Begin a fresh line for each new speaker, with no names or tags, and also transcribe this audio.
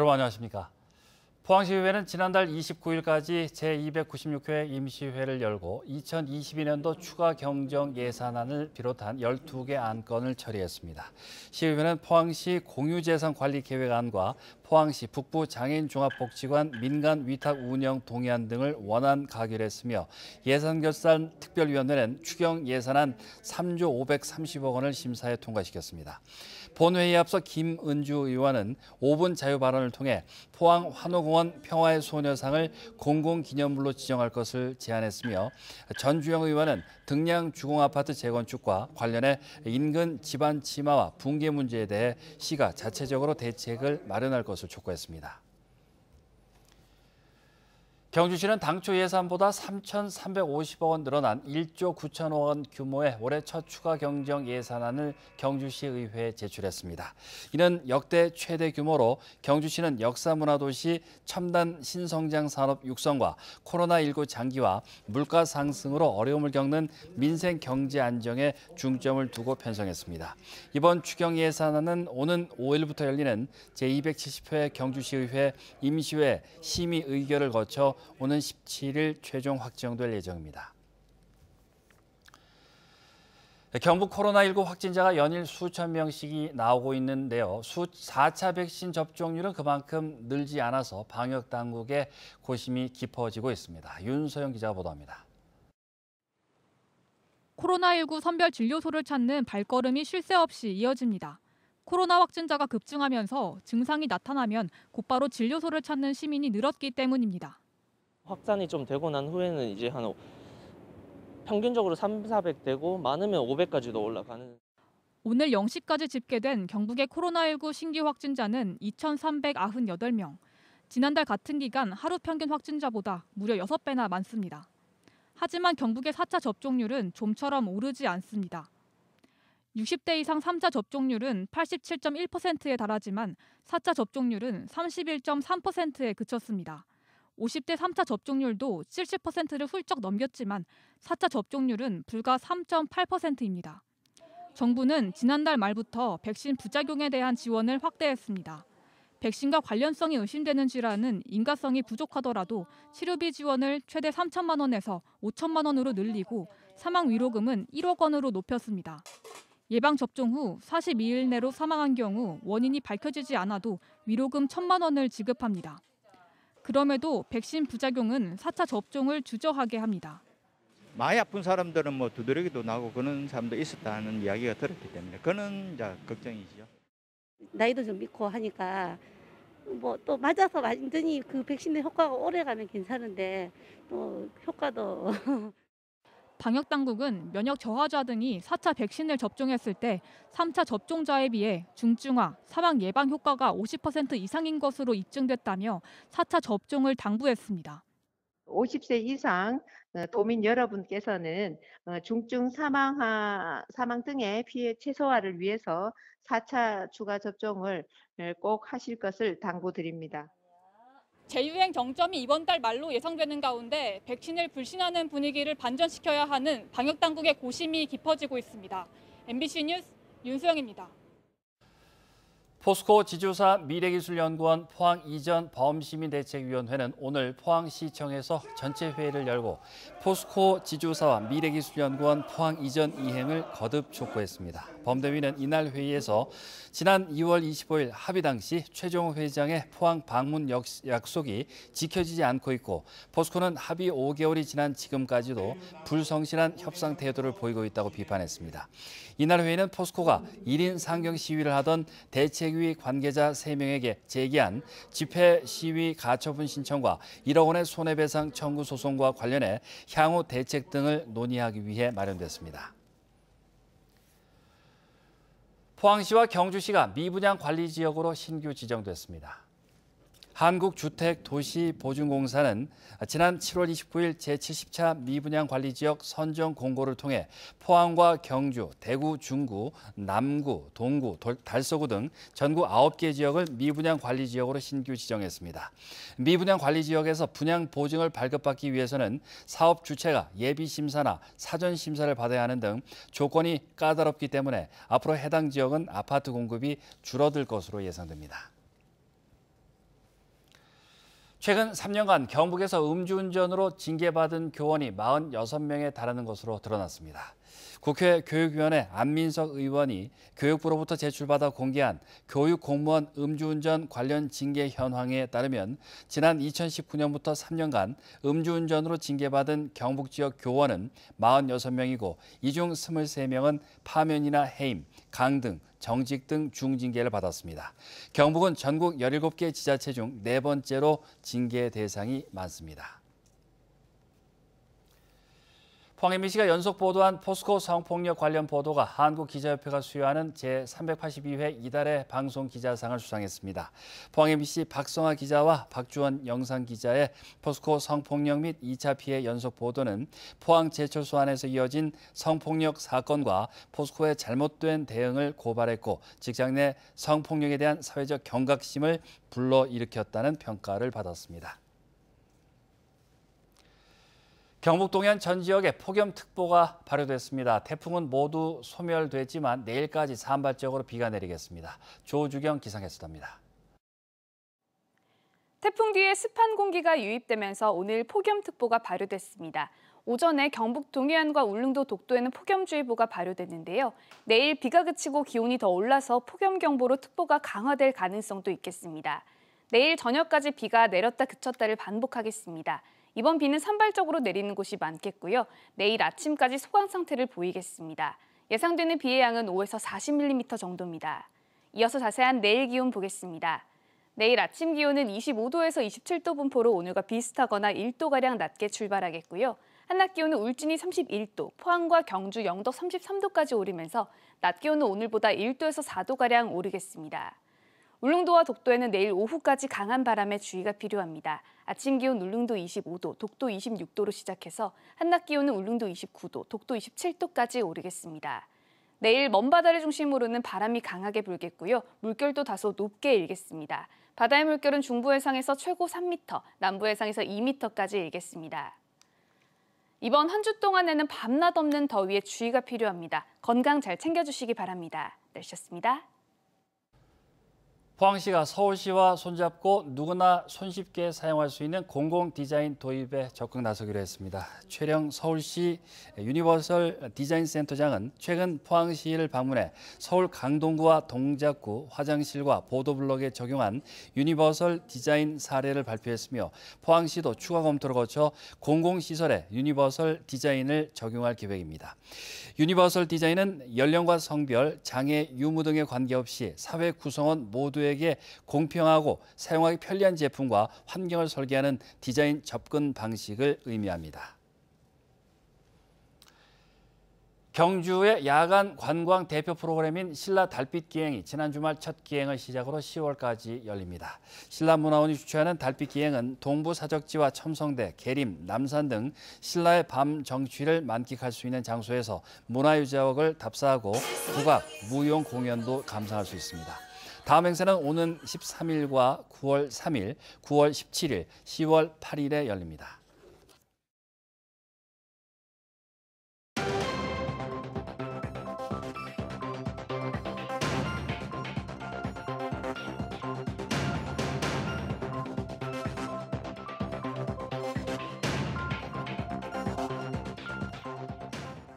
여러분 안녕하십니까? 포항시의회는 지난달 29일까지 제296회 임시회를 열고 2022년도 추가 경정 예산안을 비롯한 12개 안건을 처리했습니다. 시의회는 포항시 공유재산관리계획안과 포항시 북부장애인종합복지관 민간 위탁 운영 동의안 등을 원안 가결했으며 예산결산 특별위원회는 추경 예산안 3조 530억 원을 심사해 통과시켰습니다. 본회의 앞서 김은주 의원은 5분 자유 발언을 통해 포항 환호공원 평화의 소녀상을 공공기념물로 지정할 것을 제안했으며 전주영 의원은 등량 주공아파트 재건축과 관련해 인근 집안 침하와 붕괴 문제에 대해 시가 자체적으로 대책을 마련할 것을 촉구했습니다. 경주시는 당초 예산보다 3,350억 원 늘어난 1조 9천억 원 규모의 올해 첫 추가 경정 예산안을 경주시의회에 제출했습니다. 이는 역대 최대 규모로 경주시는 역사문화도시 첨단 신성장 산업 육성과 코로나19 장기화, 물가 상승으로 어려움을 겪는 민생 경제 안정에 중점을 두고 편성했습니다. 이번 추경 예산안은 오는 5일부터 열리는 제270회 경주시의회 임시회 심의 의결을 거쳐 오는 17일 최종 확정될 예정입니다. 경북 코로나19 확진자가 연일 수천 명씩이 나오고 있는데요. 수 4차 백신 접종률은 그만큼 늘지 않아서 방역 당국의 고심이 깊어지고 있습니다. 윤서영 기자가 보도합니다.
코로나19 선별 진료소를 찾는 발걸음이 쉴 새 없이 이어집니다. 코로나 확진자가 급증하면서 증상이 나타나면 곧바로 진료소를 찾는 시민이 늘었기 때문입니다.
확산이 좀 되고 난 후에는 이제 한 평균적으로 3, 400 되고 많으면 500까지도 올라가는.
오늘 0시까지 집계된 경북의 코로나19 신규 확진자는 2,398명. 지난달 같은 기간 하루 평균 확진자보다 무려 6배나 많습니다. 하지만 경북의 4차 접종률은 좀처럼 오르지 않습니다. 60대 이상 3차 접종률은 87.1%에 달하지만 4차 접종률은 31.3%에 그쳤습니다. 50대 3차 접종률도 70%를 훌쩍 넘겼지만 4차 접종률은 불과 3.8%입니다. 정부는 지난달 말부터 백신 부작용에 대한 지원을 확대했습니다. 백신과 관련성이 의심되는 질환은 인과성이 부족하더라도 치료비 지원을 최대 3천만 원에서 5천만 원으로 늘리고 사망 위로금은 1억 원으로 높였습니다. 예방 접종 후 42일 내로 사망한 경우 원인이 밝혀지지 않아도 위로금 1천만 원을 지급합니다. 그럼에도 백신 부작용은 4차 접종을 주저하게 합니다.
많이 아픈 사람들은 뭐 두드러기도 나고 그런 사람도 있었다는 이야기가 들었기 때문에 그는 자 걱정이죠.
나이도 좀 있고 하니까 뭐 또 맞아서 완전히 그 백신의 효과가 오래 가면 괜찮은데 또 효과도 방역 당국은 면역 저하자 등이 4차 백신을 접종했을 때 3차 접종자에 비해 중증화, 사망 예방 효과가 50% 이상인 것으로 입증됐다며 4차 접종을 당부했습니다. 50세 이상 어, 도민 여러분께서는 어, 중증 사망 사망 등의 피해 최소화를 위해서 4차 추가 접종을 꼭 하실 것을 당부드립니다. 재유행 정점이 이번 달 말로 예상되는 가운데 백신을 불신하는 분위기를 반전시켜야 하는 방역당국의 고심이 깊어지고 있습니다. MBC 뉴스 윤수영입니다.
포스코 지주사 미래기술연구원 포항 이전 범시민대책위원회는 오늘 포항시청에서 전체 회의를 열고 포스코 지주사와 미래기술연구원 포항 이전 이행을 거듭 촉구했습니다. 범대위는 이날 회의에서 지난 2월 25일 합의 당시 최종 회장의 포항 방문 약속이 지켜지지 않고 있고 포스코는 합의 5개월이 지난 지금까지도 불성실한 협상 태도를 보이고 있다고 비판했습니다. 이날 회의는 포스코가 1인 상경 시위를 하던 대책 회계위 관계자 3명에게 제기한 집회 시위 가처분 신청과 1억 원의 손해배상 청구 소송과 관련해 향후 대책 등을 논의하기 위해 마련됐습니다. 포항시와 경주시가 미분양 관리 지역으로 신규 지정됐습니다. 한국주택도시보증공사는 지난 7월 29일 제70차 미분양 관리 지역 선정 공고를 통해 포항과 경주, 대구, 중구, 남구, 동구, 달서구 등 전국 9개 지역을 미분양 관리 지역으로 신규 지정했습니다. 미분양 관리 지역에서 분양 보증을 발급받기 위해서는 사업 주체가 예비 심사나 사전 심사를 받아야 하는 등 조건이 까다롭기 때문에 앞으로 해당 지역은 아파트 공급이 줄어들 것으로 예상됩니다. 최근 3년간 경북에서 음주운전으로 징계받은 교원이 46명에 달하는 것으로 드러났습니다. 국회 교육위원회 안민석 의원이 교육부로부터 제출받아 공개한 교육 공무원 음주운전 관련 징계 현황에 따르면 지난 2019년부터 3년간 음주운전으로 징계받은 경북 지역 교원은 46명이고 이 중 23명은 파면이나 해임, 강등 정직 등 중징계를 받았습니다. 경북은 전국 17개 지자체 중 네 번째로 징계 대상이 많습니다. 황혜민 씨가 연속 보도한 포스코 성폭력 관련 보도가 한국기자협회가 수여하는 제382회 이달의 방송기자상을 수상했습니다. 황혜민 씨 박성아 기자와 박주원 영상기자의 포스코 성폭력 및 2차 피해 연속 보도는 포항 제철소 안에서 이어진 성폭력 사건과 포스코의 잘못된 대응을 고발했고 직장 내 성폭력에 대한 사회적 경각심을 불러일으켰다는 평가를 받았습니다. 경북 동해안 전 지역에 폭염특보가 발효됐습니다. 태풍은 모두 소멸됐지만 내일까지 산발적으로 비가 내리겠습니다. 조주경 기상캐스터입니다.
태풍 뒤에 습한 공기가 유입되면서 오늘 폭염특보가 발효됐습니다. 오전에 경북 동해안과 울릉도 독도에는 폭염주의보가 발효됐는데요. 내일 비가 그치고 기온이 더 올라서 폭염경보로 특보가 강화될 가능성도 있겠습니다. 내일 저녁까지 비가 내렸다 그쳤다를 반복하겠습니다. 이번 비는 산발적으로 내리는 곳이 많겠고요. 내일 아침까지 소강 상태를 보이겠습니다. 예상되는 비의 양은 5에서 40mm 정도입니다. 이어서 자세한 내일 기온 보겠습니다. 내일 아침 기온은 25도에서 27도 분포로 오늘과 비슷하거나 1도가량 낮게 출발하겠고요. 한낮 기온은 울진이 31도, 포항과 경주 영덕 33도까지 오르면서 낮 기온은 오늘보다 1도에서 4도가량 오르겠습니다. 울릉도와 독도에는 내일 오후까지 강한 바람에 주의가 필요합니다. 아침 기온 울릉도 25도, 독도 26도로 시작해서 한낮 기온은 울릉도 29도, 독도 27도까지 오르겠습니다. 내일 먼 바다를 중심으로는 바람이 강하게 불겠고요. 물결도 다소 높게 일겠습니다. 바다의 물결은 중부 해상에서 최고 3m, 남부 해상에서 2m까지 일겠습니다. 이번 한 주 동안에는 밤낮 없는 더위에 주의가 필요합니다. 건강 잘 챙겨주시기 바랍니다. 내셨습니다
포항시가 서울시와 손잡고 누구나 손쉽게 사용할 수 있는 공공 디자인 도입에 적극 나서기로 했습니다. 최령 서울시 유니버설 디자인 센터장은 최근 포항시를 방문해 서울 강동구와 동작구 화장실과 보도블록에 적용한 유니버설 디자인 사례를 발표했으며 포항시도 추가 검토를 거쳐 공공시설에 유니버설 디자인을 적용할 계획입니다. 유니버설 디자인은 연령과 성별, 장애, 유무 등에 관계없이 사회 구성원 모두의 소비자에게 공평하고 사용하기 편리한 제품과 환경을 설계하는 디자인 접근 방식을 의미합니다. 경주의 야간 관광 대표 프로그램인 신라 달빛 기행이 지난 주말 첫 기행을 시작으로 10월까지 열립니다. 신라문화원이 주최하는 달빛 기행은 동부 사적지와 첨성대, 계림, 남산 등 신라의 밤 정취를 만끽할 수 있는 장소에서 문화유자역을 답사하고 국악, 무용 공연도 감상할 수 있습니다. 다음 행사는 오는 13일과 9월 3일, 9월 17일, 10월 8일에 열립니다.